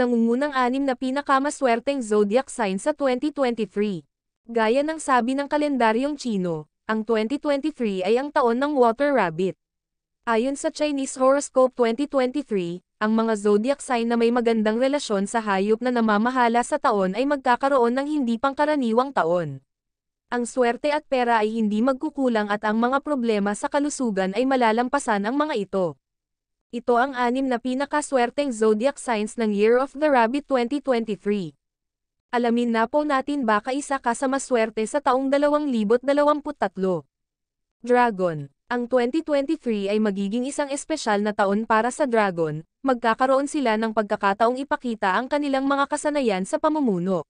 nangungunang anim na pinakamaswerteng zodiac sign sa 2023. Gaya ng sabi ng kalendaryong Chino, ang 2023 ay ang taon ng water rabbit. Ayon sa Chinese Horoscope 2023, ang mga zodiac sign na may magandang relasyon sa hayop na namamahala sa taon ay magkakaroon ng hindi pangkaraniwang taon. Ang swerte at pera ay hindi magkukulang at ang mga problema sa kalusugan ay malalampasan ang mga ito. Ito ang anim na pinakaswerteng zodiac signs ng Year of the Rabbit 2023. Alamin na po natin baka isa ka sa maswerte sa taong 2023. Dragon ang 2023 ay magiging isang espesyal na taon para sa Dragon, magkakaroon sila ng pagkakataong ipakita ang kanilang mga kasanayan sa pamumuno.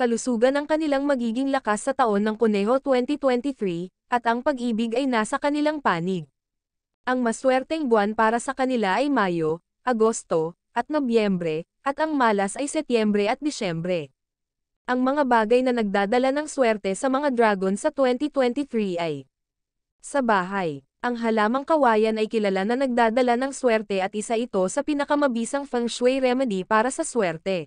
Kalusugan ang kanilang magiging lakas sa taon ng Kuneho 2023, at ang pag-ibig ay nasa kanilang panig. Ang maswerteng buwan para sa kanila ay Mayo, Agosto, at Nobyembre, at ang malas ay Setyembre at Disyembre. Ang mga bagay na nagdadala ng swerte sa mga dragon sa 2023 ay Sa bahay, ang halamang kawayan ay kilala na nagdadala ng swerte at isa ito sa pinakamabisang feng shui remedy para sa swerte.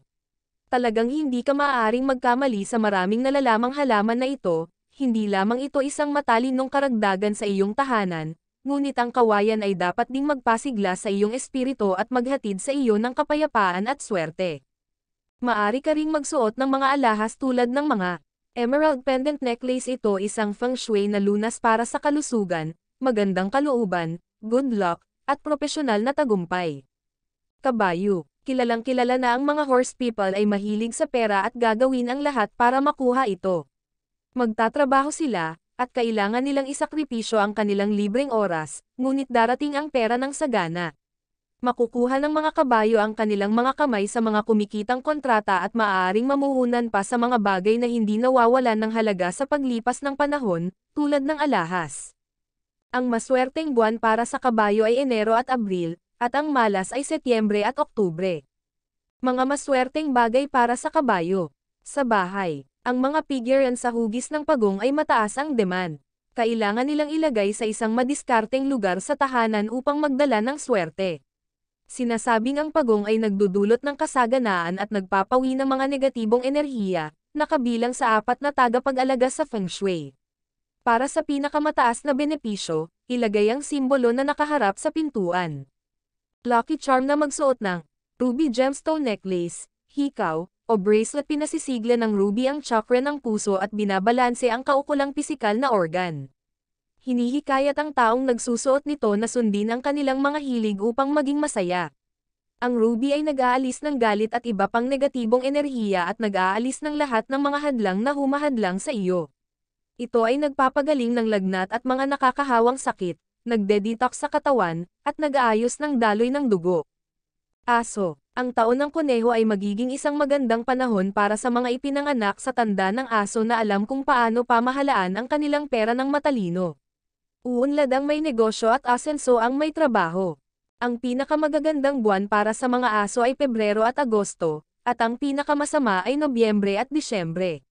Talagang hindi ka maaaring magkamali sa maraming nalalamang halaman na ito, hindi lamang ito isang matalinong karagdagan sa iyong tahanan, ngunit ang kawayan ay dapat ding magpasigla sa iyong espirito at maghatid sa iyo ng kapayapaan at swerte. Maari ka ring magsuot ng mga alahas tulad ng mga emerald pendant necklace ito isang feng shui na lunas para sa kalusugan, magandang kalooban, good luck, at profesional na tagumpay. Kabayo, kilalang kilala na ang mga horse people ay mahilig sa pera at gagawin ang lahat para makuha ito. Magtatrabaho sila, at kailangan nilang isakripisyo ang kanilang libreng oras, ngunit darating ang pera ng sagana. Makukuha ng mga kabayo ang kanilang mga kamay sa mga kumikitang kontrata at maaaring mamuhunan pa sa mga bagay na hindi nawawalan ng halaga sa paglipas ng panahon, tulad ng alahas. Ang maswerteng buwan para sa kabayo ay Enero at Abril, at ang malas ay Setyembre at Oktubre. Mga maswerteng bagay para sa kabayo. Sa bahay. Ang mga figure sa hugis ng pagong ay mataas ang demand. Kailangan nilang ilagay sa isang madiskarteng lugar sa tahanan upang magdala ng swerte. Sinasabing ang pagong ay nagdudulot ng kasaganaan at nagpapawi ng mga negatibong enerhiya, nakabilang sa apat na tagapag-alaga sa Feng Shui. Para sa pinakamataas na benepisyo, ilagay ang simbolo na nakaharap sa pintuan. Lucky charm na magsuot ng Ruby Gemstone Necklace, Hikaw, o bracelet pinasisigla ng ruby ang chakra ng puso at binabalanse ang kaukulang pisikal na organ. Hinihikayat ang taong nagsusuot nito na sundin ang kanilang mga hilig upang maging masaya. Ang ruby ay nag-aalis ng galit at iba pang negatibong enerhiya at nag-aalis ng lahat ng mga hadlang na humahadlang sa iyo. Ito ay nagpapagaling ng lagnat at mga nakakahawang sakit, nagde-detox sa katawan, at nag-aayos ng daloy ng dugo. Aso ang taon ng kuneho ay magiging isang magandang panahon para sa mga ipinanganak sa tanda ng aso na alam kung paano pamahalaan ang kanilang pera ng matalino. Uunlad ang may negosyo at asenso ang may trabaho. Ang pinakamagagandang buwan para sa mga aso ay Pebrero at Agosto, at ang pinakamasama ay Nobyembre at Disyembre.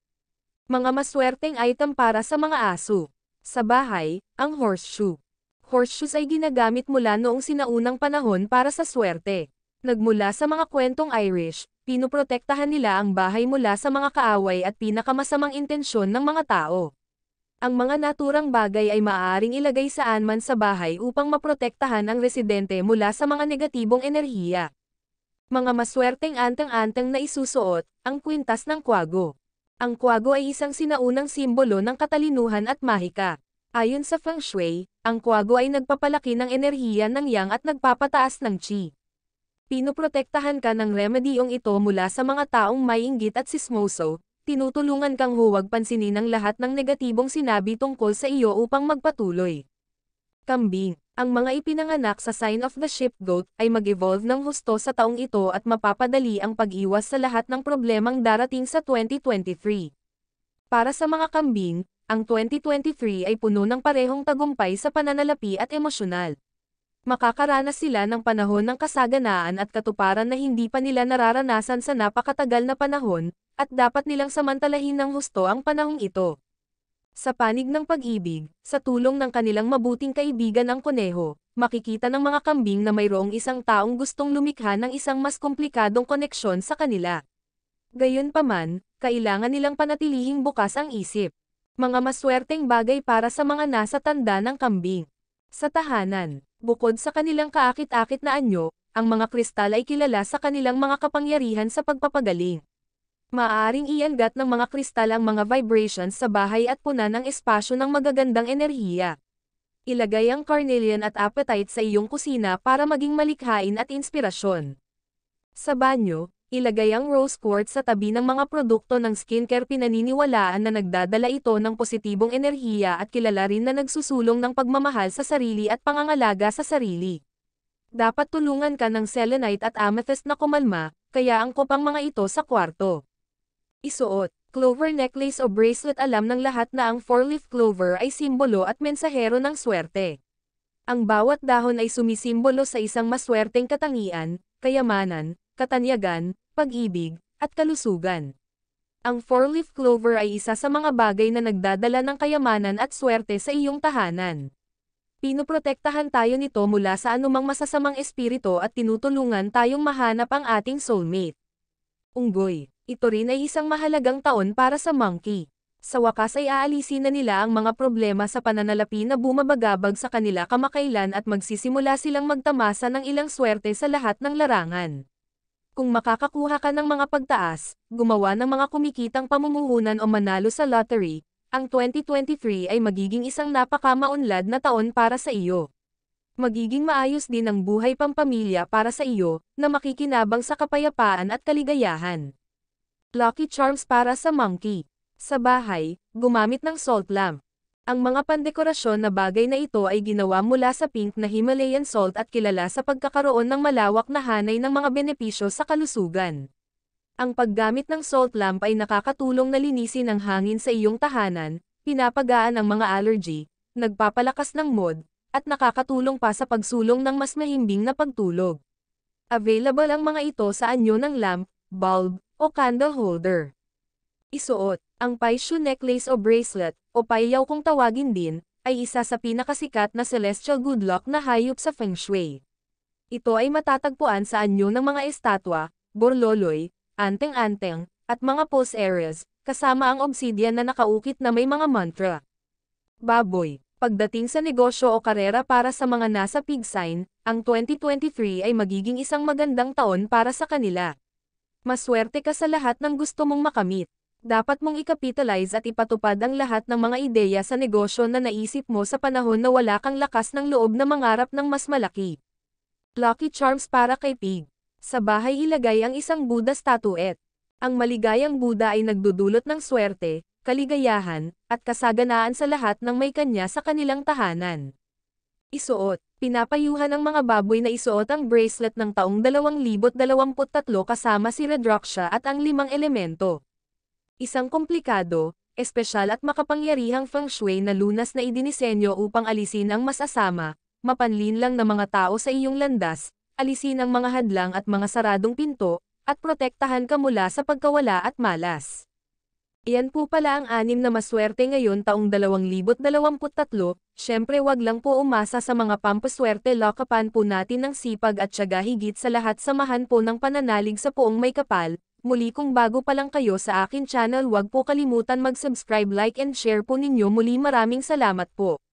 Mga maswerteng item para sa mga aso. Sa bahay, ang horseshoe. Horseshoes ay ginagamit mula noong sinaunang panahon para sa swerte. Nagmula sa mga kwentong Irish, pinoprotektahan nila ang bahay mula sa mga kaaway at pinakamasamang intensyon ng mga tao. Ang mga naturang bagay ay maaaring ilagay saan man sa bahay upang maprotektahan ang residente mula sa mga negatibong enerhiya. Mga maswerteng antang-antang na isusuot, ang kwintas ng kwago. Ang kwago ay isang sinaunang simbolo ng katalinuhan at mahika. Ayon sa Feng Shui, ang kwago ay nagpapalaki ng enerhiya ng yang at nagpapataas ng chi. Pinoprotektahan ka ng remedyong ito mula sa mga taong may inggit at sismoso, tinutulungan kang huwag pansinin ang lahat ng negatibong sinabi tungkol sa iyo upang magpatuloy. Kambing Ang mga ipinanganak sa sign of the ship goat ay mag-evolve ng husto sa taong ito at mapapadali ang pag-iwas sa lahat ng problemang darating sa 2023. Para sa mga kambing, ang 2023 ay puno ng parehong tagumpay sa pananalapi at emosyonal makakaranas sila ng panahon ng kasaganaan at katuparan na hindi pa nila nararanasan sa napakatagal na panahon, at dapat nilang samantalahin ng husto ang panahong ito. Sa panig ng pag-ibig, sa tulong ng kanilang mabuting kaibigan ang koneho, makikita ng mga kambing na mayroong isang taong gustong lumikha ng isang mas komplikadong koneksyon sa kanila. Gayunpaman, kailangan nilang panatilihing bukas ang isip. Mga maswerteng bagay para sa mga nasa tanda ng kambing. Sa tahanan, Bukod sa kanilang kaakit-akit na anyo, ang mga kristal ay kilala sa kanilang mga kapangyarihan sa pagpapagaling. Maaring iangat ng mga kristal ang mga vibrations sa bahay at punan ng espasyo ng magagandang enerhiya. Ilagay ang carnelian at appetite sa iyong kusina para maging malikhain at inspirasyon. Sa banyo, ilagay ang rose quartz sa tabi ng mga produkto ng skincare pinaniniwalaan na nagdadala ito ng positibong enerhiya at kilala rin na nagsusulong ng pagmamahal sa sarili at pangangalaga sa sarili. Dapat tulungan ka ng selenite at amethyst na kumalma, kaya ang ang mga ito sa kwarto. Isuot, clover necklace o bracelet alam ng lahat na ang four-leaf clover ay simbolo at mensahero ng swerte. Ang bawat dahon ay sumisimbolo sa isang maswerteng katangian, kayamanan, katanyagan, pag-ibig, at kalusugan. Ang four-leaf clover ay isa sa mga bagay na nagdadala ng kayamanan at swerte sa iyong tahanan. Pinoprotektahan tayo nito mula sa anumang masasamang espiritu at tinutulungan tayong mahanap ang ating soulmate. Unggoy, ito rin ay isang mahalagang taon para sa monkey. Sa wakas ay aalisin na nila ang mga problema sa pananalapi na bumabagabag sa kanila kamakailan at magsisimula silang magtamasa ng ilang swerte sa lahat ng larangan. Kung makakakuha ka ng mga pagtaas, gumawa ng mga kumikitang pamumuhunan o manalo sa lottery, ang 2023 ay magiging isang napakamaunlad na taon para sa iyo. Magiging maayos din ang buhay pampamilya para sa iyo, na makikinabang sa kapayapaan at kaligayahan. Lucky Charms para sa Monkey Sa bahay, gumamit ng salt lamp. Ang mga pandekorasyon na bagay na ito ay ginawa mula sa pink na Himalayan salt at kilala sa pagkakaroon ng malawak na hanay ng mga benepisyo sa kalusugan. Ang paggamit ng salt lamp ay nakakatulong na linisin ang hangin sa iyong tahanan, pinapagaan ang mga allergy, nagpapalakas ng mood, at nakakatulong pa sa pagsulong ng mas mahimbing na pagtulog. Available ang mga ito sa anyo ng lamp, bulb, o candle holder. Isuot, ang paishu necklace o bracelet, o payaw kung tawagin din, ay isa sa pinakasikat na celestial good luck na hayop sa Feng Shui. Ito ay matatagpuan sa anyo ng mga estatwa, borloloy, anteng-anteng, at mga pulse areas, kasama ang obsidian na nakaukit na may mga mantra. Baboy Pagdating sa negosyo o karera para sa mga nasa pig sign, ang 2023 ay magiging isang magandang taon para sa kanila. Maswerte ka sa lahat ng gusto mong makamit dapat mong ikapitalize at ipatupad ang lahat ng mga ideya sa negosyo na naisip mo sa panahon na wala kang lakas ng loob na mangarap ng mas malaki. Lucky Charms para kay Pig. Sa bahay ilagay ang isang Buddha statuette. Ang maligayang Buddha ay nagdudulot ng swerte, kaligayahan, at kasaganaan sa lahat ng may kanya sa kanilang tahanan. Isuot. Pinapayuhan ng mga baboy na isuot ang bracelet ng taong 2023 kasama si Redraksha at ang limang elemento. Isang komplikado, espesyal at makapangyarihang feng shui na lunas na idinisenyo upang alisin ang masasama, mapanlin lang ng mga tao sa iyong landas, alisin ang mga hadlang at mga saradong pinto, at protektahan ka mula sa pagkawala at malas. Iyan po pala ang anim na maswerte ngayon taong 2023, syempre wag lang po umasa sa mga pampaswerte lakapan po natin ng sipag at syaga higit sa lahat samahan po ng pananalig sa poong may kapal, Muli kung bago pa lang kayo sa akin channel wag po kalimutan mag-subscribe like and share po ninyo muli maraming salamat po.